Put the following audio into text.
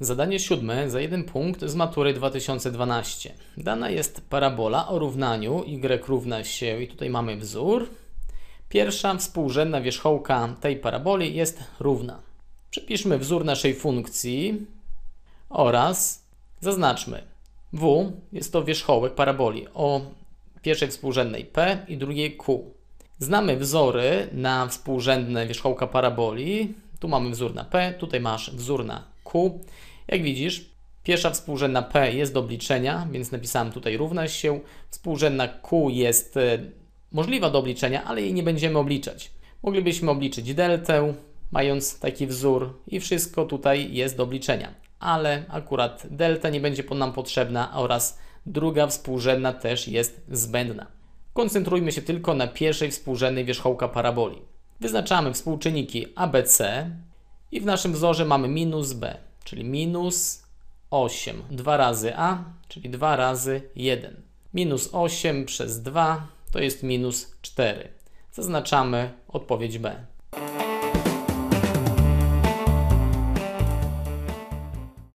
Zadanie siódme za jeden punkt z matury 2012. Dana jest parabola o równaniu y równa się, i tutaj mamy wzór. Pierwsza współrzędna wierzchołka tej paraboli jest równa. Przypiszmy wzór naszej funkcji oraz zaznaczmy w jest to wierzchołek paraboli o pierwszej współrzędnej p i drugiej q. Znamy wzory na współrzędne wierzchołka paraboli. Tu mamy wzór na p, tutaj masz wzór na Q. Jak widzisz, Pierwsza współrzędna P jest do obliczenia, więc napisałem tutaj równa się. Współrzędna Q jest e, możliwa do obliczenia, ale jej nie będziemy obliczać. Moglibyśmy obliczyć deltę, mając taki wzór i wszystko tutaj jest do obliczenia. Ale akurat delta nie będzie nam potrzebna oraz druga współrzędna też jest zbędna. Koncentrujmy się tylko na pierwszej współrzędnej wierzchołka paraboli. Wyznaczamy współczynniki ABC, i w naszym wzorze mamy minus b, czyli minus 8 2 razy a, czyli 2 razy 1. Minus 8 przez 2 to jest minus 4. Zaznaczamy odpowiedź B.